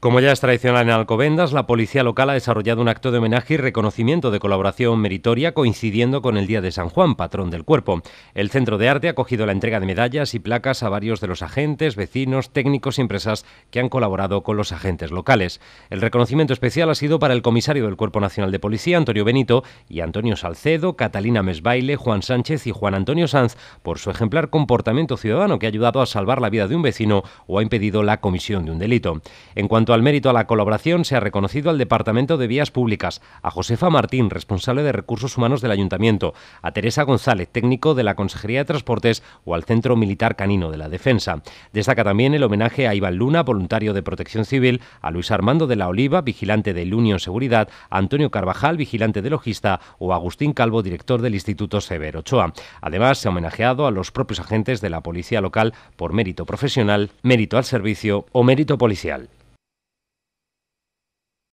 Como ya es tradicional en Alcobendas, la policía local ha desarrollado un acto de homenaje y reconocimiento de colaboración meritoria coincidiendo con el Día de San Juan, patrón del cuerpo. El Centro de Arte ha acogido la entrega de medallas y placas a varios de los agentes, vecinos, técnicos y empresas que han colaborado con los agentes locales. El reconocimiento especial ha sido para el comisario del Cuerpo Nacional de Policía, Antonio Benito, y Antonio Salcedo, Catalina Mesbaile, Juan Sánchez y Juan Antonio Sanz por su ejemplar comportamiento ciudadano que ha ayudado a salvar la vida de un vecino o ha impedido la comisión de un delito. En cuanto al mérito a la colaboración, se ha reconocido al Departamento de Vías Públicas, a Josefa Martín, responsable de Recursos Humanos del Ayuntamiento, a Teresa González, técnico de la Consejería de Transportes o al Centro Militar Canino de la Defensa. Destaca también el homenaje a Iván Luna, voluntario de Protección Civil, a Luis Armando de la Oliva, vigilante del Unión Seguridad, a Antonio Carvajal, vigilante de Logista o a Agustín Calvo, director del Instituto Severo Ochoa. Además, se ha homenajeado a los propios agentes de la Policía Local por mérito profesional, mérito al servicio o mérito policial.